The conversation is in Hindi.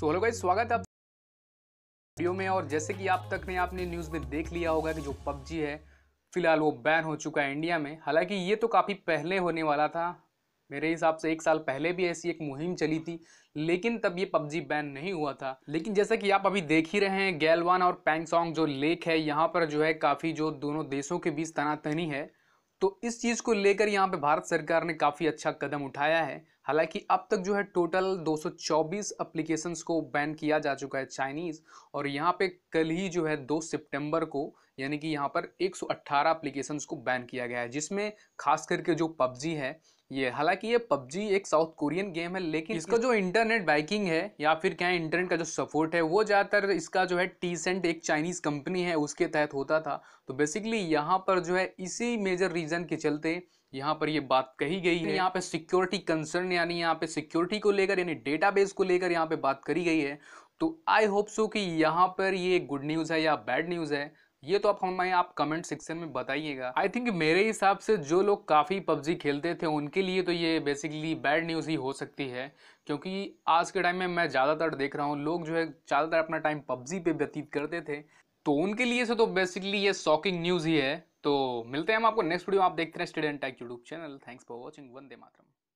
सो हेलो गाइस स्वागत है आप वीडियो में और जैसे कि आप तक ने आपने न्यूज़ में देख लिया होगा कि जो पबजी है फिलहाल वो बैन हो चुका है इंडिया में हालांकि ये तो काफ़ी पहले होने वाला था मेरे हिसाब से एक साल पहले भी ऐसी एक मुहिम चली थी लेकिन तब ये पबजी बैन नहीं हुआ था लेकिन जैसा कि आप अभी देख ही रहे हैं गैलवान और पैंगसोंग जो लेक है यहाँ पर जो है काफ़ी जो दोनों देशों के बीच तनातनी है तो इस चीज़ को लेकर यहाँ पे भारत सरकार ने काफ़ी अच्छा कदम उठाया है हालांकि अब तक जो है टोटल 224 एप्लीकेशंस को बैन किया जा चुका है चाइनीज़ और यहाँ पे कल ही जो है 2 सितंबर को यानी कि यहाँ पर 118 एप्लीकेशंस को बैन किया गया है जिसमें खास करके जो पबजी है ये हालांकि ये PUBG एक साउथ कोरियन गेम है लेकिन इसका जो इंटरनेट बैकिंग है या फिर क्या इंटरनेट का जो सपोर्ट है वो ज़्यादातर इसका जो है टीसेंट एक चाइनीज़ कंपनी है उसके तहत होता था तो बेसिकली यहाँ पर जो है इसी मेजर रीज़न के चलते यहाँ पर ये बात कही गई है यहाँ पे सिक्योरिटी कंसर्न यानी यहाँ पे सिक्योरिटी को लेकर यानी डेटाबेस को लेकर यहाँ पे बात करी गई है तो आई होप सो कि यहाँ पर ये गुड न्यूज़ है या बैड न्यूज़ है ये तो आप हमें आप कमेंट सेक्शन में बताइएगा आई थिंक मेरे हिसाब से जो लोग काफ़ी पबजी खेलते थे उनके लिए तो ये बेसिकली बैड न्यूज़ ही हो सकती है क्योंकि आज के टाइम में मैं ज़्यादातर देख रहा हूँ लोग जो है ज़्यादातर अपना टाइम पबजी पे व्यतीत करते थे तो उनके लिए से तो बेसिकली ये शॉकिंग न्यूज़ ही है तो मिलते हैं हम आपको नेक्स्ट वीडियो आप देखते हैं student tech YouTube channel thanks for watching Vande Mataram